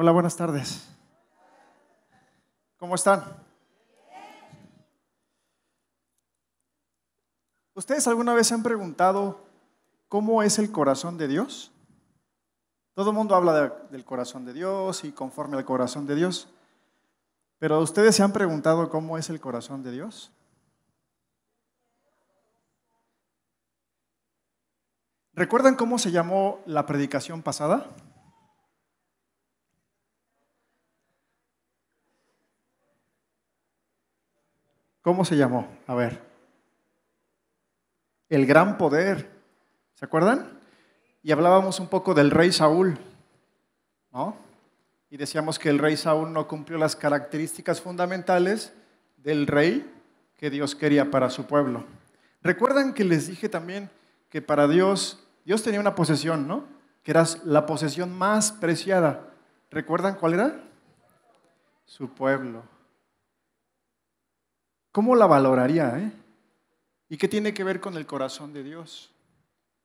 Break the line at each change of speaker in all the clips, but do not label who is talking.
Hola, buenas tardes. ¿Cómo están? ¿Ustedes alguna vez se han preguntado cómo es el corazón de Dios? Todo el mundo habla del corazón de Dios y conforme al corazón de Dios, pero ¿ustedes se han preguntado cómo es el corazón de Dios? ¿Recuerdan cómo se llamó la predicación pasada? ¿Cómo se llamó? A ver. El gran poder. ¿Se acuerdan? Y hablábamos un poco del rey Saúl, ¿no? Y decíamos que el rey Saúl no cumplió las características fundamentales del rey que Dios quería para su pueblo. Recuerdan que les dije también que para Dios, Dios tenía una posesión, ¿no? Que era la posesión más preciada. ¿Recuerdan cuál era? Su pueblo. ¿Cómo la valoraría? Eh? ¿Y qué tiene que ver con el corazón de Dios?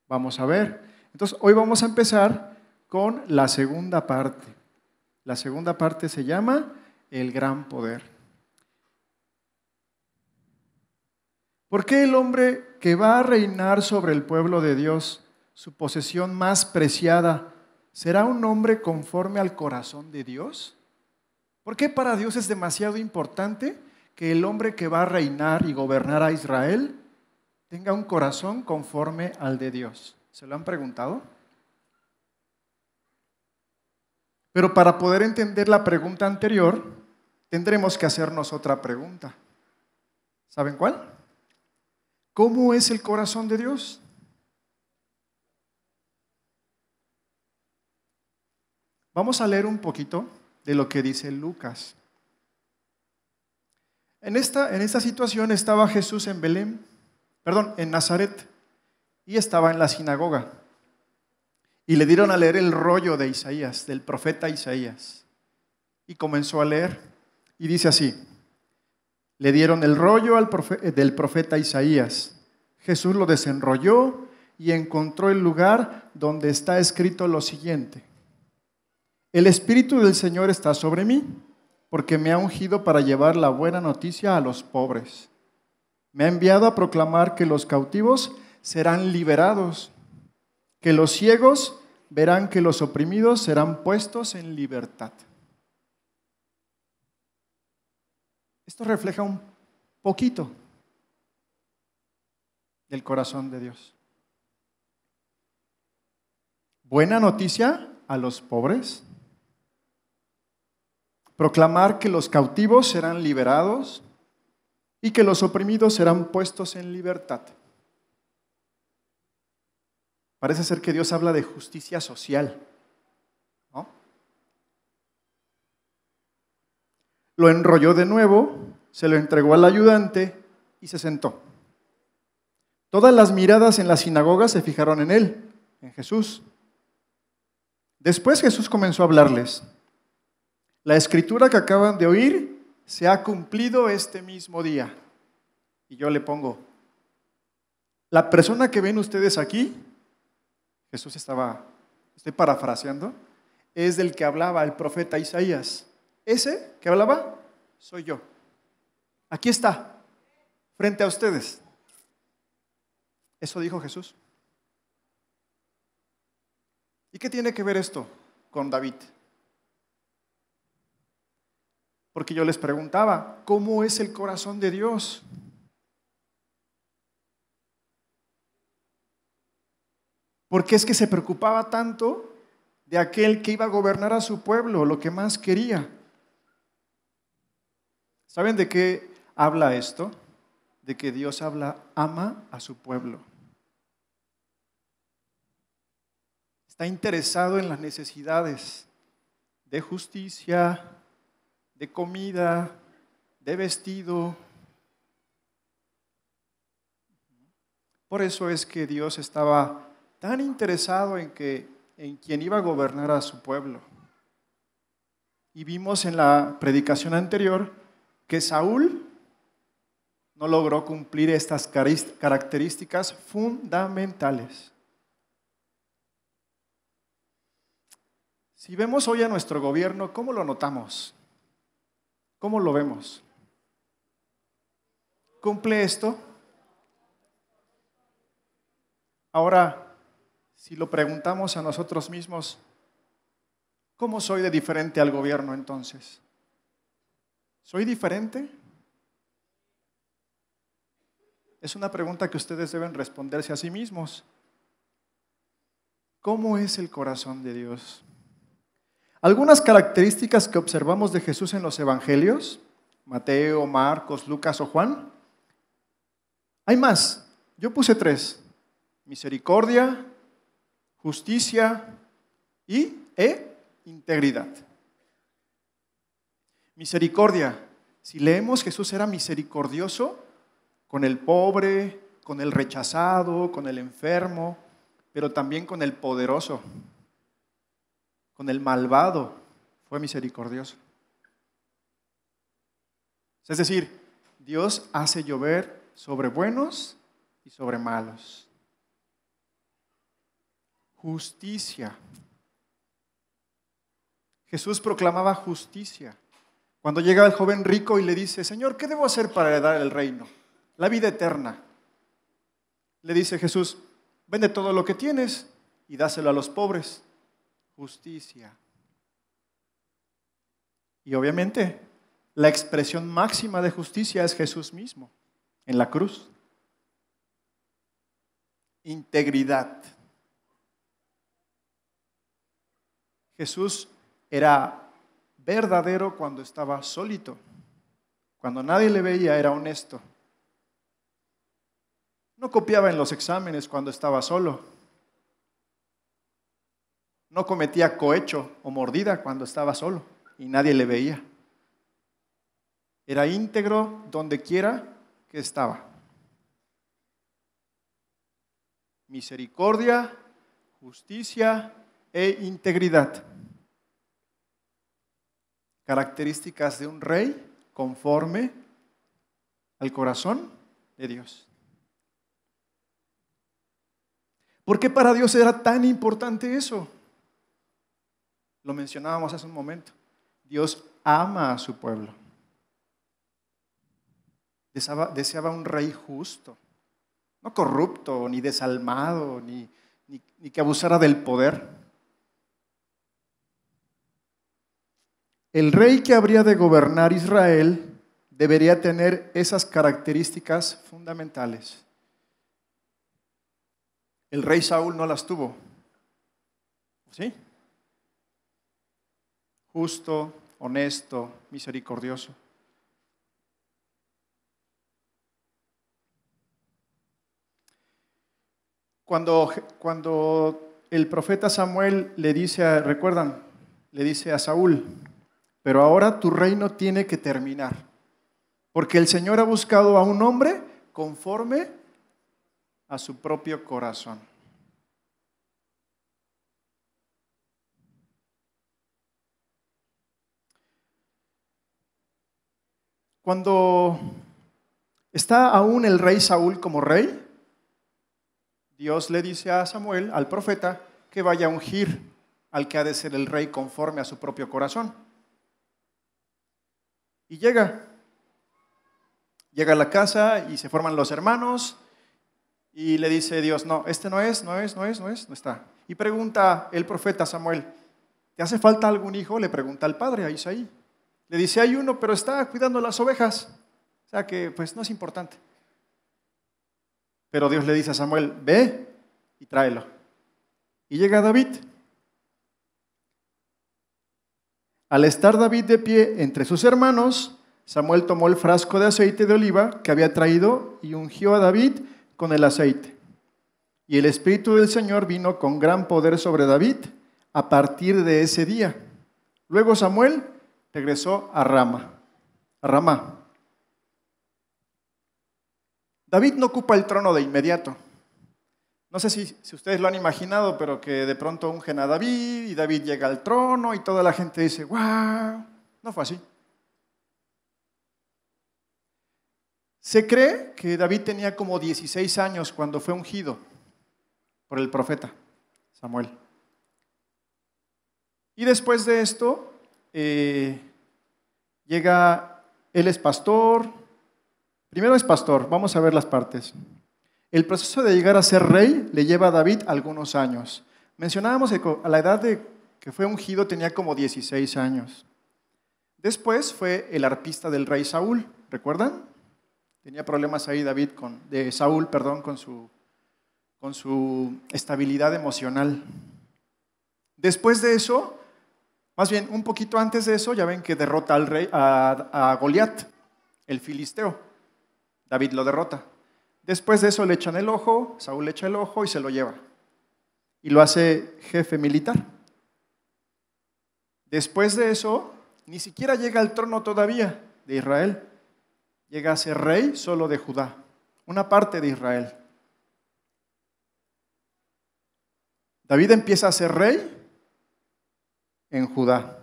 Vamos a ver. Entonces, hoy vamos a empezar con la segunda parte. La segunda parte se llama el gran poder. ¿Por qué el hombre que va a reinar sobre el pueblo de Dios, su posesión más preciada, será un hombre conforme al corazón de Dios? ¿Por qué para Dios es demasiado importante que el hombre que va a reinar y gobernar a Israel tenga un corazón conforme al de Dios. ¿Se lo han preguntado? Pero para poder entender la pregunta anterior, tendremos que hacernos otra pregunta. ¿Saben cuál? ¿Cómo es el corazón de Dios? Vamos a leer un poquito de lo que dice Lucas. En esta, situación estaba Jesús en Belén, perdón, en Nazaret, y estaba en la sinagoga. Y le dieron a leer el rollo de Isaías, del profeta Isaías. Y comenzó a leer, y dice así, le dieron el rollo eh, del profeta Isaías. Jesús lo desenrolló y encontró el lugar donde está escrito lo siguiente. El Espíritu del Señor está sobre mí porque me ha ungido para llevar la buena noticia a los pobres. Me ha enviado a proclamar que los cautivos serán liberados, que los ciegos verán que los oprimidos serán puestos en libertad. Esto refleja un poquito del corazón de Dios. Buena noticia a los pobres proclamar que los cautivos serán liberados y que los oprimidos serán puestos en libertad. Parece ser que Dios habla de justicia social. Lo enrolló de nuevo, se lo entregó al ayudante y se sentó. Todas las miradas en la sinagoga se fijaron en él, en Jesús. Después Jesús comenzó a hablarles. La escritura que acaban de oír se ha cumplido este mismo día. Y yo le pongo, la persona que ven ustedes aquí, Jesús estaba, estoy parafraseando, es del que hablaba el profeta Isaías. Ese que hablaba soy yo. Aquí está, frente a ustedes. Eso dijo Jesús. ¿Y qué tiene que ver esto con David? Porque yo les preguntaba, ¿cómo es el corazón de Dios? ¿Por qué es que se preocupaba tanto de aquel que iba a gobernar a su pueblo, lo que más quería. ¿Saben de qué habla esto? De que Dios habla, ama a su pueblo. Está interesado en las necesidades de justicia, de comida, de vestido. Por eso es que Dios estaba tan interesado en en quien iba a gobernar a su pueblo. Y vimos en la predicación anterior que Saúl no logró cumplir estas características fundamentales. Si vemos hoy a nuestro gobierno, ¿cómo lo notamos? ¿Cómo lo vemos? ¿Cumple esto? Ahora, si lo preguntamos a nosotros mismos, ¿cómo soy de diferente al gobierno entonces? ¿Soy diferente? Es una pregunta que ustedes deben responderse a sí mismos. ¿Cómo es el corazón de Dios? Algunas características que observamos de Jesús en los evangelios, Mateo, Marcos, Lucas o Juan. Hay más, yo puse tres, misericordia, justicia y e integridad. Misericordia, si leemos Jesús era misericordioso con el pobre, con el rechazado, con el enfermo, pero también con el poderoso, con el malvado fue misericordioso. Es decir, Dios hace llover sobre buenos y sobre malos. Justicia. Jesús proclamaba justicia. Cuando llega el joven rico y le dice, Señor, ¿qué debo hacer para heredar el reino? La vida eterna. Le dice Jesús, vende todo lo que tienes y dáselo a los pobres justicia. Y obviamente la expresión máxima de justicia es Jesús mismo en la cruz. Integridad. Jesús era verdadero cuando estaba solito. Cuando nadie le veía era honesto. No copiaba en los exámenes cuando estaba solo no cometía cohecho o mordida cuando estaba solo y nadie le veía. Era íntegro donde quiera que estaba. Misericordia, justicia e integridad. Características de un rey conforme al corazón de Dios. ¿Por qué para Dios era tan importante eso? Lo mencionábamos hace un momento. Dios ama a su pueblo. Deseaba, un rey justo, no corrupto, ni desalmado, ni, ni que abusara del poder. El rey que habría de gobernar Israel debería tener esas características fundamentales. El rey Saúl no las tuvo. ¿Sí? justo, honesto, misericordioso. Cuando, cuando el profeta Samuel le dice, recuerdan, le dice a Saúl, pero ahora tu reino tiene que terminar, porque el Señor ha buscado a un hombre conforme a su propio corazón. Cuando está aún el rey Saúl como rey, Dios le dice a Samuel, al profeta, que vaya a ungir al que ha de ser el rey conforme a su propio corazón. Y llega, llega a la casa y se forman los hermanos y le dice Dios, no, este no es, no es, no es, no es, no está. Y pregunta el profeta Samuel, ¿te hace falta algún hijo? Le pregunta al padre a ahí. Le dice, hay uno, pero está cuidando las ovejas. O sea que, pues, no es importante. Pero Dios le dice a Samuel, ve y tráelo. Y llega David. Al estar David de pie entre sus hermanos, Samuel tomó el frasco de aceite de oliva que había traído y ungió a David con el aceite. Y el Espíritu del Señor vino con gran poder sobre David a partir de ese día. Luego Samuel regresó a Rama. A Rama. David no ocupa el trono de inmediato. No sé si, si, ustedes lo han imaginado, pero que de pronto ungen a David y David llega al trono y toda la gente dice, wow, no fue así. Se cree que David tenía como 16 años cuando fue ungido por el profeta Samuel. Y después de esto, eh, llega, él es pastor, primero es pastor, vamos a ver las partes. El proceso de llegar a ser rey le lleva a David algunos años. Mencionábamos que a la edad de que fue ungido tenía como 16 años. Después fue el arpista del rey Saúl, ¿recuerdan? Tenía problemas ahí David con, de Saúl, perdón, con su, con su estabilidad emocional. Después de eso, más bien, un poquito antes de eso, ya ven que derrota al rey, a, a Goliat, el filisteo. David lo derrota. Después de eso le echan el ojo, Saúl le echa el ojo y se lo lleva. Y lo hace jefe militar. Después de eso, ni siquiera llega al trono todavía de Israel. Llega a ser rey solo de Judá, una parte de Israel. David empieza a ser rey en Judá.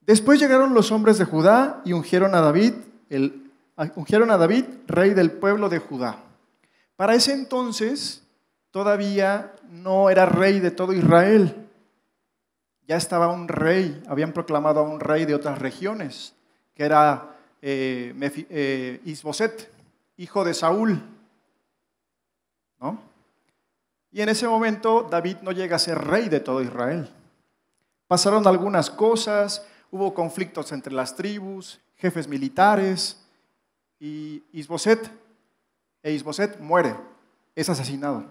Después llegaron los hombres de Judá y ungieron a David, el, ah, ungieron a David, rey del pueblo de Judá. Para ese entonces todavía no era rey de todo Israel. Ya estaba un rey, habían proclamado a un rey de otras regiones, que era eh, eh, Isboset, hijo de Saúl. Y en ese momento David no llega a ser rey de todo Israel. Pasaron algunas cosas, hubo conflictos entre las tribus, jefes militares, y Isboset, e Isboset muere, es asesinado.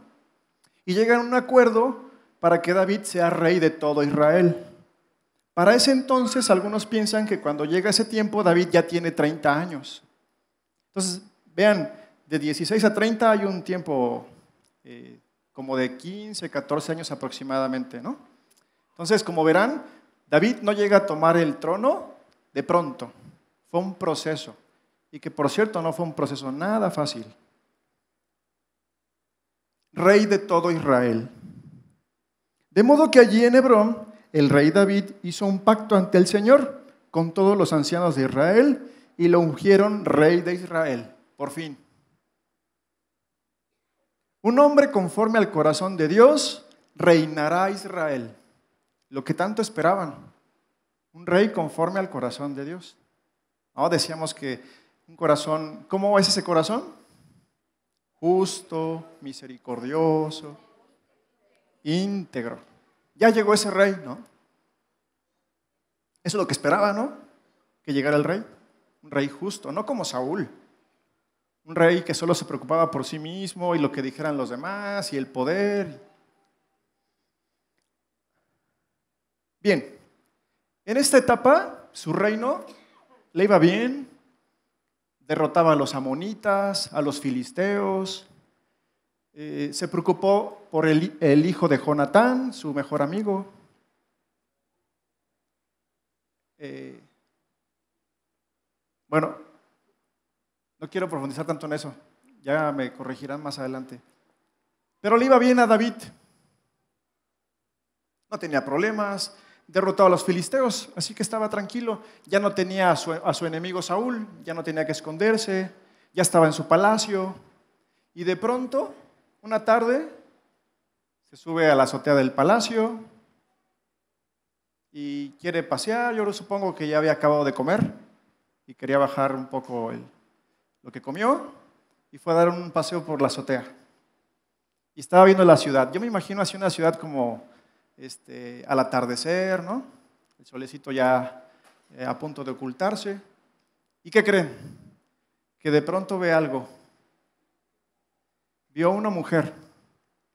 Y llegan a un acuerdo para que David sea rey de todo Israel. Para ese entonces algunos piensan que cuando llega ese tiempo David ya tiene 30 años. Entonces, vean, de 16 a 30 hay un tiempo eh, como de 15, 14 años aproximadamente, ¿no? Entonces, como verán, David no llega a tomar el trono de pronto. Fue un proceso. Y que por cierto no fue un proceso nada fácil. Rey de todo Israel. De modo que allí en Hebrón, el rey David hizo un pacto ante el Señor con todos los ancianos de Israel y lo ungieron rey de Israel, por fin. Un hombre conforme al corazón de Dios reinará Israel lo que tanto esperaban, un rey conforme al corazón de Dios. Ahora Decíamos que un corazón, ¿cómo es ese corazón? Justo, misericordioso, íntegro. Ya llegó ese rey, ¿no? Eso es lo que esperaba, ¿no? Que llegara el rey. Un rey justo, no como Saúl. Un rey que solo se preocupaba por sí mismo y lo que dijeran los demás y el poder. Bien, en esta etapa su reino le iba bien, derrotaba a los amonitas, a los filisteos, eh, se preocupó por el, hijo de Jonatán, su mejor amigo. Eh, bueno, no quiero profundizar tanto en eso, ya me corregirán más adelante. Pero le iba bien a David. No tenía problemas, derrotado a los filisteos, así que estaba tranquilo, ya no tenía a su, enemigo Saúl, ya no tenía que esconderse, ya estaba en su palacio, y de pronto, una tarde, se sube a la azotea del palacio y quiere pasear, yo lo supongo que ya había acabado de comer y quería bajar un poco lo que comió, y fue a dar un paseo por la azotea. Y estaba viendo la ciudad, yo me imagino así una ciudad como este, al atardecer, ¿no? El solecito ya eh, a punto de ocultarse. ¿Y qué creen? Que de pronto ve algo. Vio a una mujer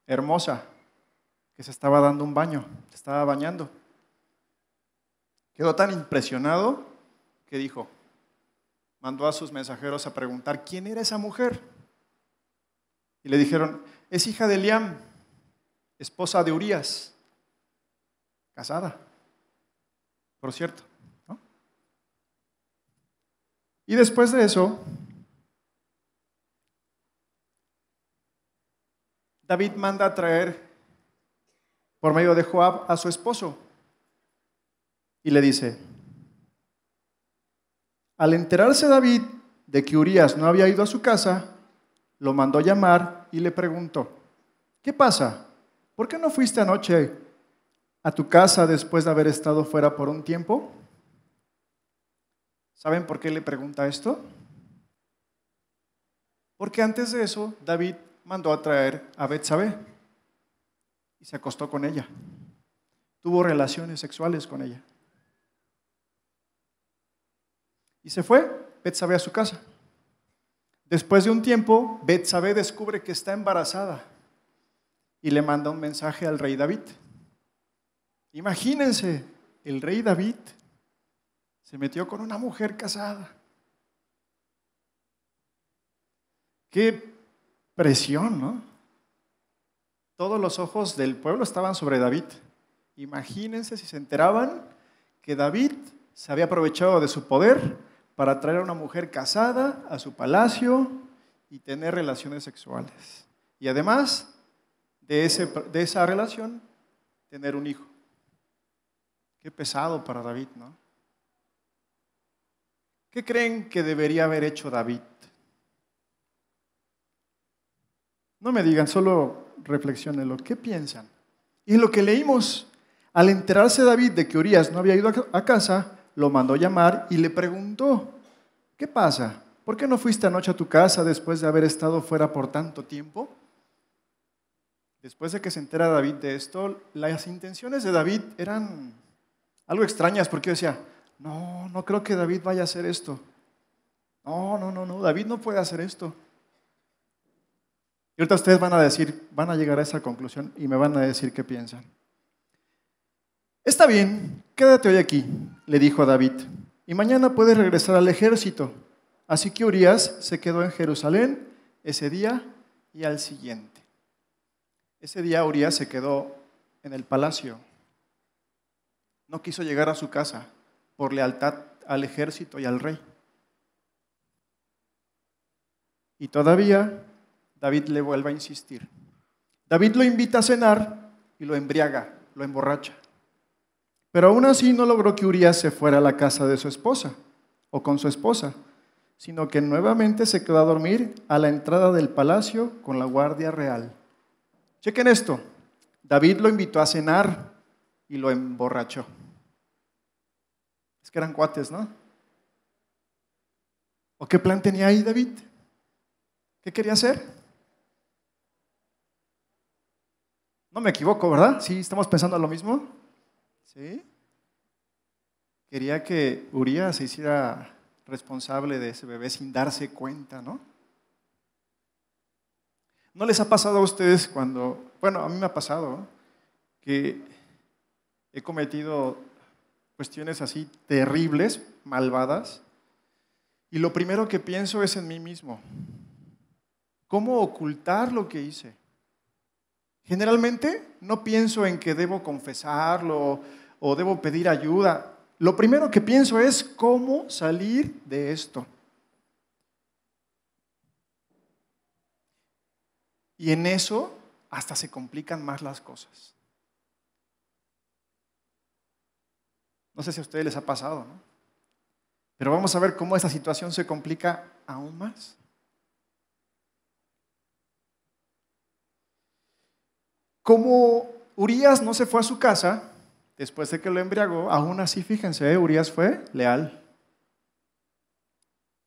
hermosa que se estaba dando un baño, se estaba bañando. Quedó tan impresionado que dijo, mandó a sus mensajeros a preguntar, ¿quién era esa mujer? Y le dijeron, es hija de Liam, esposa de Urias casada, por cierto. Y después de eso, David manda a traer por medio de Joab a su esposo y le dice, al enterarse David de que Urias no había ido a su casa, lo mandó a llamar y le preguntó, ¿qué pasa? ¿Por qué no fuiste anoche a tu casa después de haber estado fuera por un tiempo? ¿Saben por qué le pregunta esto? Porque antes de eso, David mandó a traer a Betsabé y se acostó con ella. Tuvo relaciones sexuales con ella. Y se fue Betsabé a su casa. Después de un tiempo, Betsabé descubre que está embarazada y le manda un mensaje al rey David. Imagínense, el rey David se metió con una mujer casada. Qué presión, ¿no? Todos los ojos del pueblo estaban sobre David. Imagínense si se enteraban que David se había aprovechado de su poder para traer a una mujer casada a su palacio y tener relaciones sexuales. Y además de, de esa relación, tener un hijo. Qué pesado para David, ¿no? ¿Qué creen que debería haber hecho David? No me digan, solo lo que piensan? Y lo que leímos, al enterarse David de que Urias no había ido a casa, lo mandó llamar y le preguntó, ¿qué pasa? ¿Por qué no fuiste anoche a tu casa después de haber estado fuera por tanto tiempo? Después de que se entera David de esto, las intenciones de David eran algo extrañas porque yo decía, no, no creo que David vaya a hacer esto. No, no, no, no, David no puede hacer esto. Y ahorita ustedes van a decir, van a llegar a esa conclusión y me van a decir qué piensan. Está bien, quédate hoy aquí, le dijo a David, y mañana puedes regresar al ejército. Así que Urias se quedó en Jerusalén ese día y al siguiente. Ese día Urias se quedó en el palacio no quiso llegar a su casa por lealtad al ejército y al rey. Y todavía David le vuelve a insistir. David lo invita a cenar y lo embriaga, lo emborracha. Pero aún así no logró que Urias se fuera a la casa de su esposa o con su esposa, sino que nuevamente se quedó a dormir a la entrada del palacio con la guardia real. Chequen esto. David lo invitó a cenar y lo emborrachó que eran cuates, ¿no? ¿O qué plan tenía ahí David? ¿Qué quería hacer? No me equivoco, ¿verdad? Sí, estamos pensando lo mismo. Sí. Quería que Uriah se hiciera responsable de ese bebé sin darse cuenta, ¿no? ¿No les ha pasado a ustedes cuando, bueno, a mí me ha pasado, que he cometido cuestiones así terribles, malvadas, y lo primero que pienso es en mí mismo. ¿Cómo ocultar lo que hice? Generalmente no pienso en que debo confesarlo o debo pedir ayuda. Lo primero que pienso es cómo salir de esto. Y en eso hasta se complican más las cosas. No sé si a ustedes les ha pasado, ¿no? Pero vamos a ver cómo esta situación se complica aún más. Como Urias no se fue a su casa después de que lo embriagó, aún así, fíjense, ¿eh? Urias fue leal.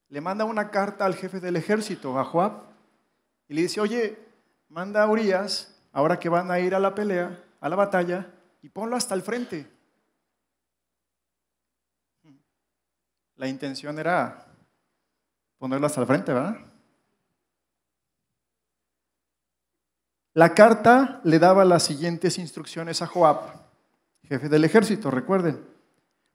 Le manda una carta al jefe del ejército, a Joab, y le dice, oye, manda a Urias, ahora que van a ir a la pelea, a la batalla, y ponlo hasta el frente. La intención era ponerlas al frente, ¿verdad? La carta le daba las siguientes instrucciones a Joab, jefe del ejército, recuerden.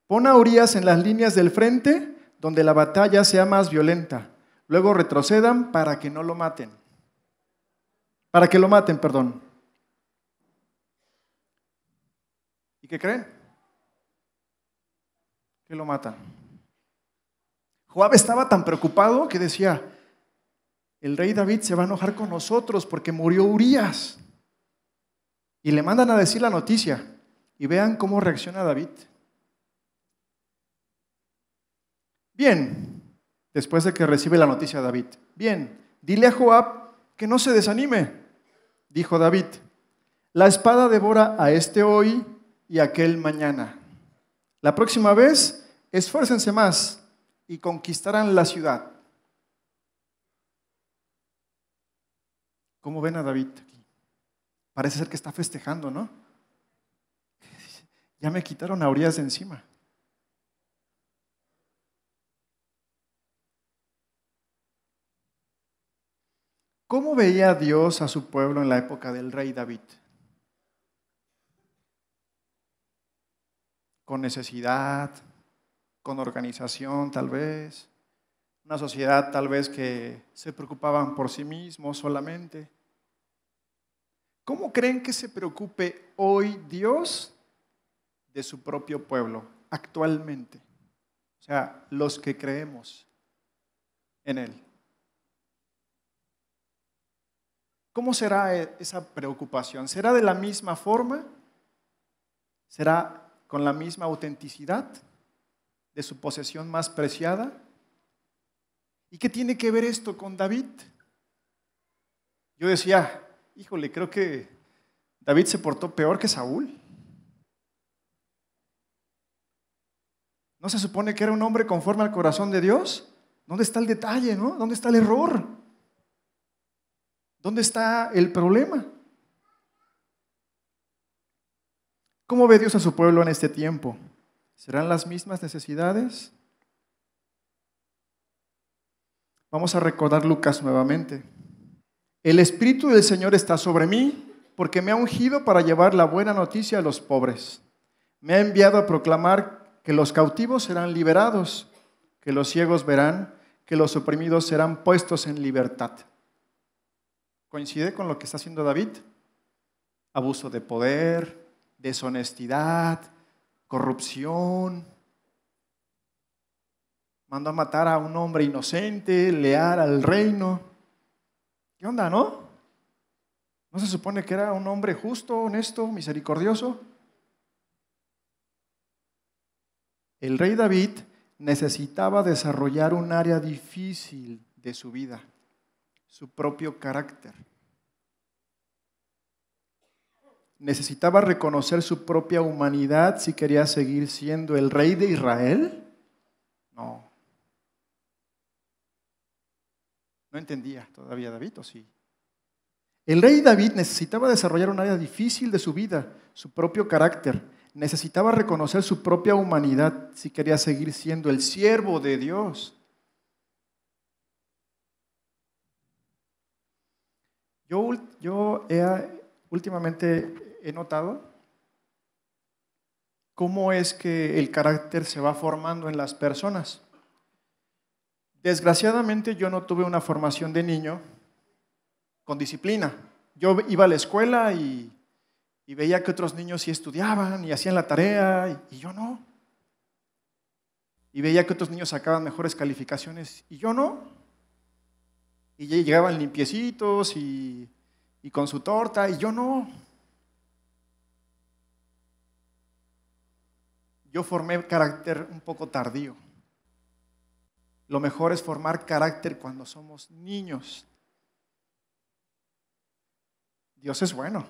Pon a Urias en las líneas del frente donde la batalla sea más violenta. Luego retrocedan para que no lo maten. Para que lo maten, perdón. ¿Y qué creen? Que lo matan. Joab estaba tan preocupado que decía, el rey David se va a enojar con nosotros porque murió Urias. Y le mandan a decir la noticia y vean cómo reacciona David. Bien, después de que recibe la noticia David, bien, dile a Joab que no se desanime, dijo David. La espada devora a este hoy y aquel mañana. La próxima vez, esfuércense más y conquistarán la ciudad. ¿Cómo ven a David aquí? Parece ser que está festejando, ¿no? Ya me quitaron a Urias de encima. ¿Cómo veía Dios a su pueblo en la época del rey David? Con necesidad, con organización tal vez, una sociedad tal vez que se preocupaban por sí mismos solamente. ¿Cómo creen que se preocupe hoy Dios de su propio pueblo actualmente? O sea, los que creemos en Él. ¿Cómo será e-, esa preocupación? ¿Será de la misma forma? ¿Será con la misma autenticidad? de su posesión más preciada. ¿Y qué tiene que ver esto con David? Yo decía, híjole, creo que David se portó peor que Saúl. ¿No se supone que era un hombre conforme al corazón de Dios? ¿Dónde está el detalle, no? ¿Dónde está el error? ¿Dónde está el problema? ¿Cómo ve Dios a su pueblo en este tiempo? ¿Serán las mismas necesidades? Vamos a recordar Lucas nuevamente. El Espíritu del Señor está sobre mí porque me ha ungido para llevar la buena noticia a los pobres. Me ha enviado a proclamar que los cautivos serán liberados, que los ciegos verán, que los oprimidos serán puestos en libertad. ¿Coincide con lo que está haciendo David? Abuso de poder, deshonestidad, corrupción, mandó a matar a un hombre inocente, leal al reino. ¿Qué onda, no? ¿No se supone que era un hombre justo, honesto, misericordioso? El rey David necesitaba desarrollar un área difícil de su vida, su propio carácter necesitaba reconocer su propia humanidad si quería seguir siendo el rey de Israel? No. No entendía todavía David, ¿o sí? El rey David necesitaba desarrollar un área difícil de su vida, su propio carácter. Necesitaba reconocer su propia humanidad si quería seguir siendo el siervo de Dios. Yo, yo he, últimamente he notado cómo es que el carácter se va formando en las personas. Desgraciadamente yo no tuve una formación de niño con disciplina. Yo iba a la escuela y, veía que otros niños sí estudiaban y hacían la tarea y, yo no. Y veía que otros niños sacaban mejores calificaciones y yo no. Y llegaban limpiecitos y, y con su torta y yo no. yo formé carácter un poco tardío. Lo mejor es formar carácter cuando somos niños. Dios es bueno.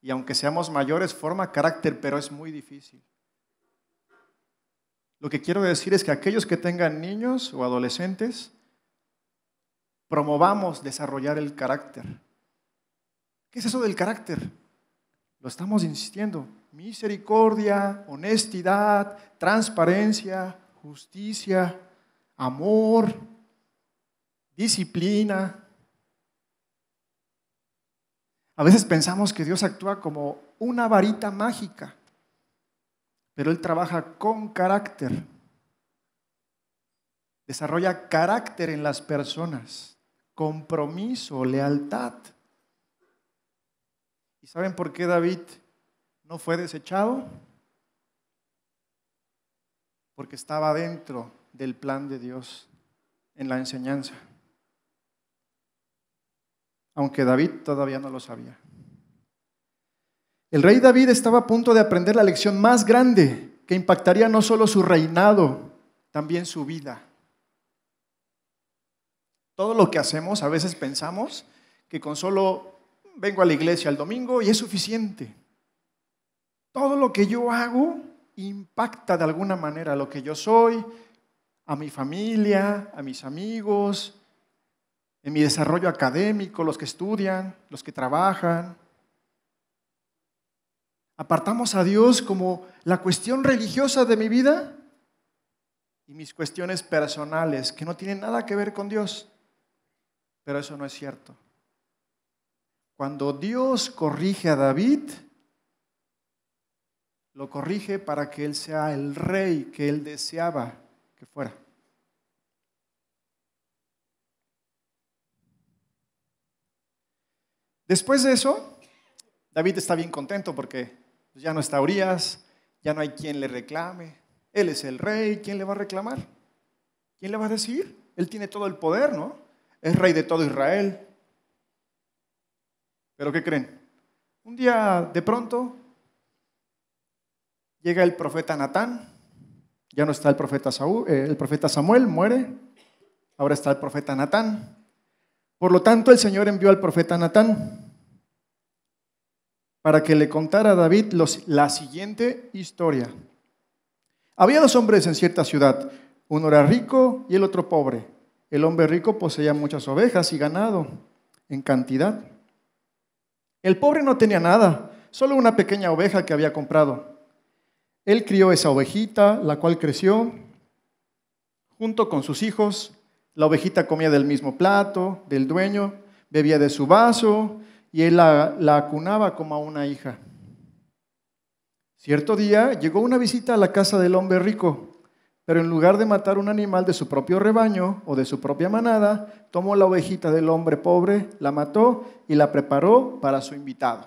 Y aunque seamos mayores, forma carácter, pero es muy difícil. Lo que quiero decir es que aquellos que tengan niños o adolescentes, promovamos desarrollar el carácter. ¿Qué es eso del carácter? Lo estamos insistiendo misericordia, honestidad, transparencia, justicia, amor, disciplina. A veces pensamos que Dios actúa como una varita mágica, pero Él trabaja con carácter. Desarrolla carácter en las personas, compromiso, lealtad. ¿Y saben por qué David no fue desechado porque estaba dentro del plan de Dios en la enseñanza. Aunque David todavía no lo sabía. El rey David estaba a punto de aprender la lección más grande que impactaría no solo su reinado, también su vida. Todo lo que hacemos, a veces pensamos que con solo vengo a la iglesia el domingo y es suficiente todo lo que yo hago impacta de alguna manera lo que yo soy, a mi familia, a mis amigos, en mi desarrollo académico, los que estudian, los que trabajan. Apartamos a Dios como la cuestión religiosa de mi vida y mis cuestiones personales que no tienen nada que ver con Dios. Pero eso no es cierto. Cuando Dios corrige a David, lo corrige para que él sea el rey que él deseaba que fuera. Después de eso, David está bien contento porque ya no está Urias, ya no hay quien le reclame. Él es el rey, ¿quién le va a reclamar? ¿Quién le va a decir? Él tiene todo el poder, ¿no? Es rey de todo Israel. Pero ¿qué creen? Un día de pronto Llega el profeta Natán, ya no está el profeta, Saúl, eh, el profeta Samuel, muere, ahora está el profeta Natán. Por lo tanto, el Señor envió al profeta Natán para que le contara a David la siguiente historia. Había dos hombres en cierta ciudad, uno era rico y el otro pobre. El hombre rico poseía muchas ovejas y ganado en cantidad. El pobre no tenía nada, solo una pequeña oveja que había comprado. Él crió esa ovejita, la cual creció junto con sus hijos. La ovejita comía del mismo plato, del dueño, bebía de su vaso y él la, acunaba como a una hija. Cierto día llegó una visita a la casa del hombre rico, pero en lugar de matar un animal de su propio rebaño o de su propia manada, tomó la ovejita del hombre pobre, la mató y la preparó para su invitado.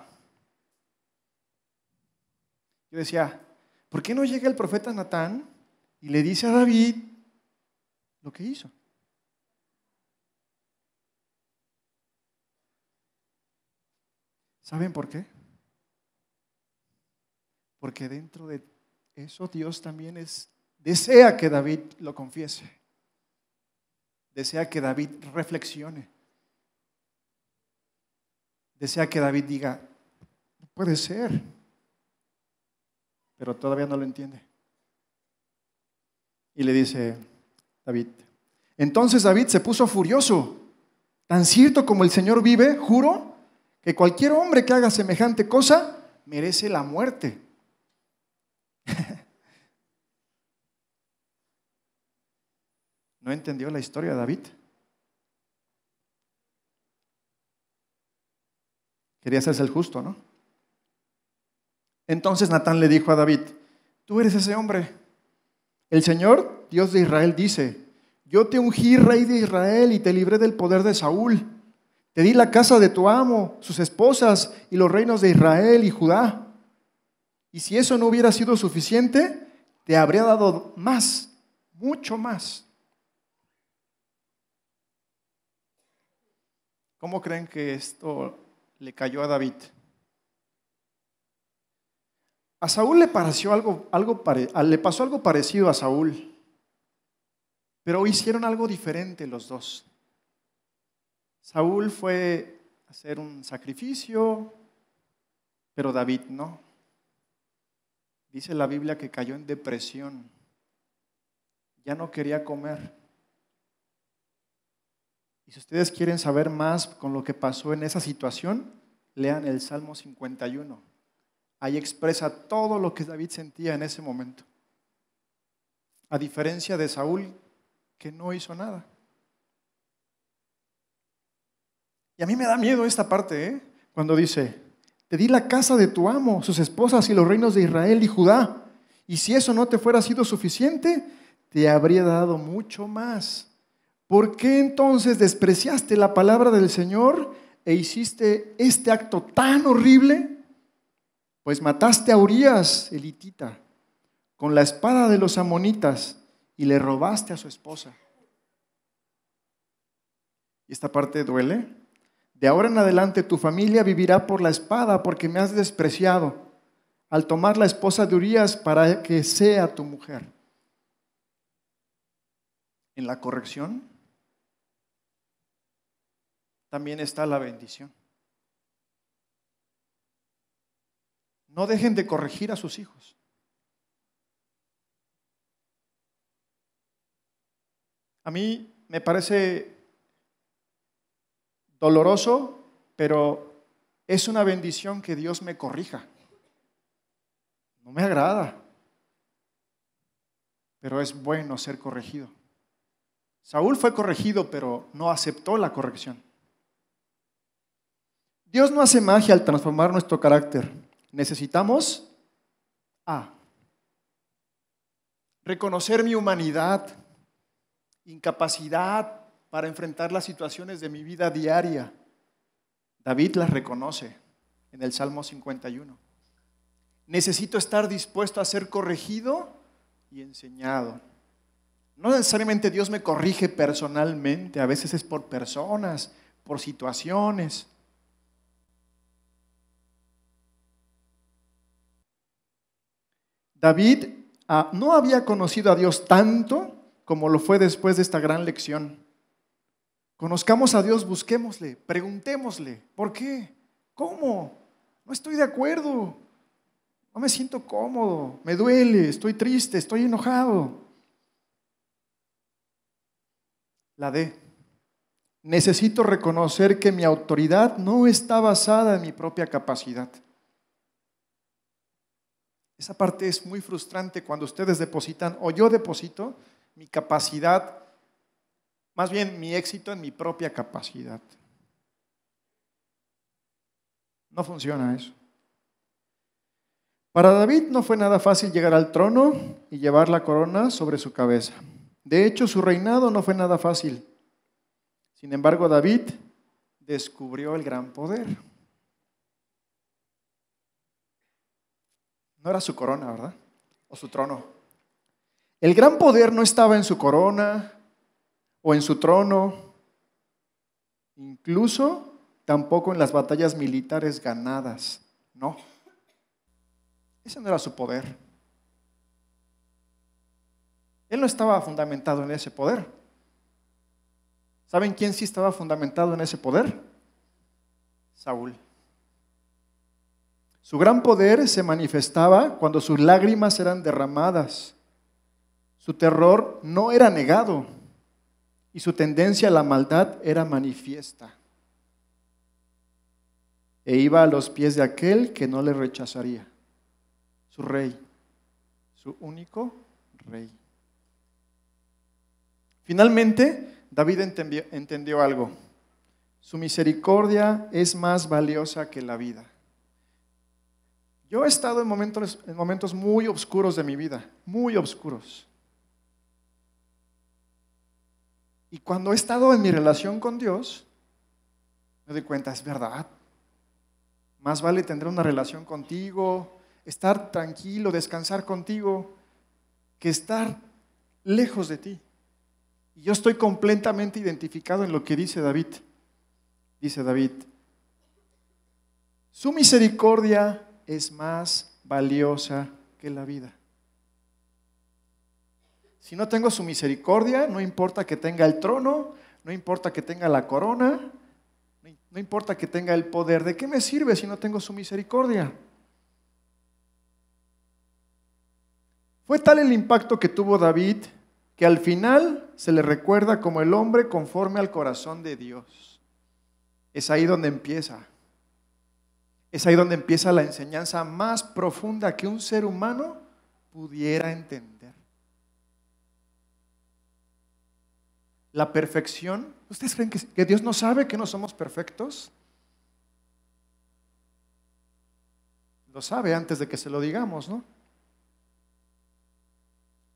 Yo decía, ¿Por qué no llega el profeta Natán y le dice a David lo que hizo? ¿Saben por qué? Porque dentro de eso Dios también desea que David lo confiese. Desea que David reflexione. Desea que David diga, no puede ser pero todavía no lo entiende. Y le dice David. Entonces David se puso furioso. Tan cierto como el Señor vive, juro que cualquier hombre que haga semejante cosa merece la muerte. ¿No entendió la historia de David? Quería hacerse el justo, ¿no? Entonces Natán le dijo a David, tú eres ese hombre. El Señor, Dios de Israel, dice, yo te ungí rey de Israel y te libré del poder de Saúl. Te di la casa de tu amo, sus esposas y los reinos de Israel y Judá. Y si eso no hubiera sido suficiente, te habría dado más, mucho más. ¿Cómo creen que esto le cayó a David? A Saúl le, algo, pasó algo parecido a Saúl, pero hicieron algo diferente los dos. Saúl fue a hacer un sacrificio, pero David no. Dice la Biblia que cayó en depresión, ya no quería comer. Y si ustedes quieren saber más con lo que pasó en esa situación, lean el Salmo 51. Ahí expresa todo lo que David sentía en ese momento. A diferencia de Saúl, que no hizo nada. Y a mí me da miedo esta parte, ¿eh? cuando dice, te di la casa de tu amo, sus esposas y los reinos de Israel y Judá. Y si eso no te fuera sido suficiente, te habría dado mucho más. ¿Por qué entonces despreciaste la palabra del Señor e hiciste este acto tan horrible? pues mataste a Urias, elitita, con la espada de los amonitas y le robaste a su esposa. Y esta parte duele. De ahora en adelante tu familia vivirá por la espada porque me has despreciado al tomar la esposa de Urias para que sea tu mujer. En la corrección también está la bendición. No dejen de corregir a sus hijos. A mí me parece doloroso, pero es una bendición que Dios me corrija. No me agrada, pero es bueno ser corregido. Saúl fue corregido, pero no aceptó la corrección. Dios no hace magia al transformar nuestro carácter. Necesitamos Reconocer mi humanidad, incapacidad para enfrentar las situaciones de mi vida diaria. David las reconoce en el Salmo 51. Necesito estar dispuesto a ser corregido y enseñado. No necesariamente Dios me corrige personalmente, a veces es por personas, por situaciones. David ah, no había conocido a Dios tanto como lo fue después de esta gran lección. Conozcamos a Dios, busquémosle, preguntémosle, ¿por qué? ¿Cómo? No estoy de acuerdo, no me siento cómodo, me duele, estoy triste, estoy enojado. La D. Necesito reconocer que mi autoridad no está basada en mi propia capacidad. Esa parte es muy frustrante cuando ustedes depositan o yo deposito mi capacidad, más bien mi éxito en mi propia capacidad. No funciona eso. Para David no fue nada fácil llegar al trono y llevar la corona sobre su cabeza. De hecho, su reinado no fue nada fácil. Sin embargo, David descubrió el gran poder. era su corona, ¿verdad? O su trono. El gran poder no estaba en su corona o en su trono, incluso tampoco en las batallas militares ganadas. No. Ese no era su poder. Él no estaba fundamentado en ese poder. ¿Saben quién sí estaba fundamentado en ese poder? Saúl. Su gran poder se manifestaba cuando sus lágrimas eran derramadas. Su terror no era negado y su tendencia a la maldad era manifiesta. E iba a los pies de aquel que no le rechazaría, su rey, su único rey. Finalmente, David entendió, algo. Su misericordia es más valiosa que la vida. Yo he estado en momentos, en momentos muy oscuros de mi vida, muy oscuros. Y cuando he estado en mi relación con Dios, me doy cuenta, es verdad. Más vale tener una relación contigo, estar tranquilo, descansar contigo, que estar lejos de ti. Y yo estoy completamente identificado en lo que dice David. Dice David, su misericordia es más valiosa que la vida. Si no tengo su misericordia, no importa que tenga el trono, no importa que tenga la corona, no importa que tenga el poder, ¿de qué me sirve si no tengo su misericordia? Fue tal el impacto que tuvo David que al final se le recuerda como el hombre conforme al corazón de Dios. Es ahí donde empieza. Es ahí donde empieza la enseñanza más profunda que un ser humano pudiera entender. La perfección. ¿Ustedes creen que, Dios no sabe que no somos perfectos? Lo sabe antes de que se lo digamos, ¿no?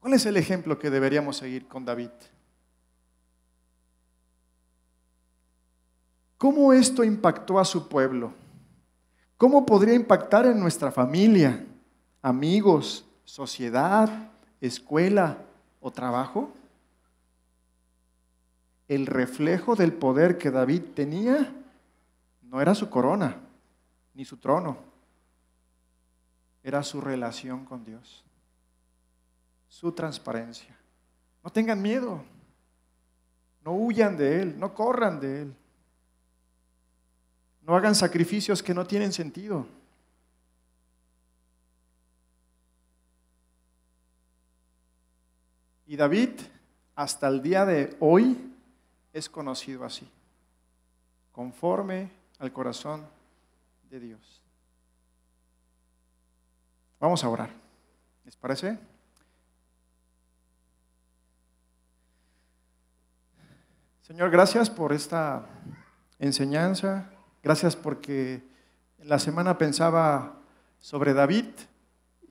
¿Cuál es el ejemplo que deberíamos seguir con David? ¿Cómo esto impactó a su pueblo? ¿Cómo podría impactar en nuestra familia, amigos, sociedad, escuela o trabajo? El reflejo del poder que David tenía no era su corona ni su trono, era su relación con Dios, su transparencia. No tengan miedo, no huyan de Él, no corran de Él. No hagan sacrificios que no tienen sentido. Y David, hasta el día de hoy, es conocido así, conforme al corazón de Dios. Vamos a orar. ¿Les parece? Señor, gracias por esta enseñanza. Gracias porque en la semana pensaba sobre David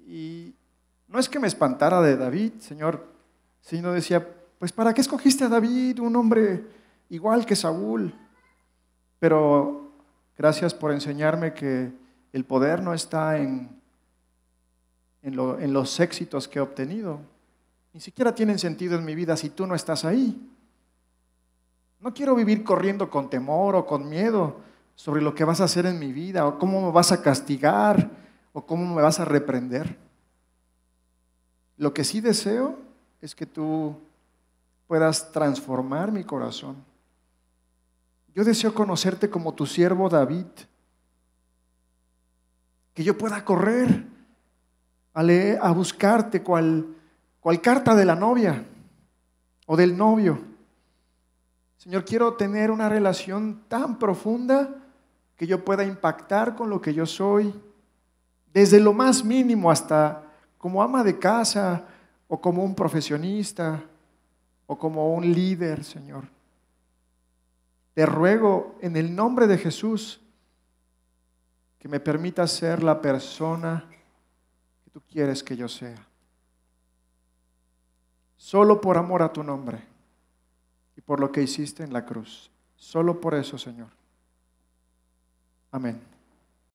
y no es que me espantara de David, Señor, sino decía, pues ¿para qué escogiste a David, un hombre igual que Saúl? Pero gracias por enseñarme que el poder no está en, en los éxitos que he obtenido. Ni siquiera tienen sentido en mi vida si tú no estás ahí. No quiero vivir corriendo con temor o con miedo, sobre lo que vas a hacer en mi vida, o cómo me vas a castigar, o cómo me vas a reprender. Lo que sí deseo es que tú puedas transformar mi corazón. Yo deseo conocerte como tu siervo David, que yo pueda correr a, buscarte cual carta de la novia o del novio. Señor, quiero tener una relación tan profunda que yo pueda impactar con lo que yo soy, desde lo más mínimo hasta como ama de casa o como un profesionista o como un líder, Señor. Te ruego en el nombre de Jesús que me permita ser la persona que tú quieres que yo sea. Solo por amor a tu nombre y por lo que hiciste en la cruz. Solo por eso, Señor. Amén.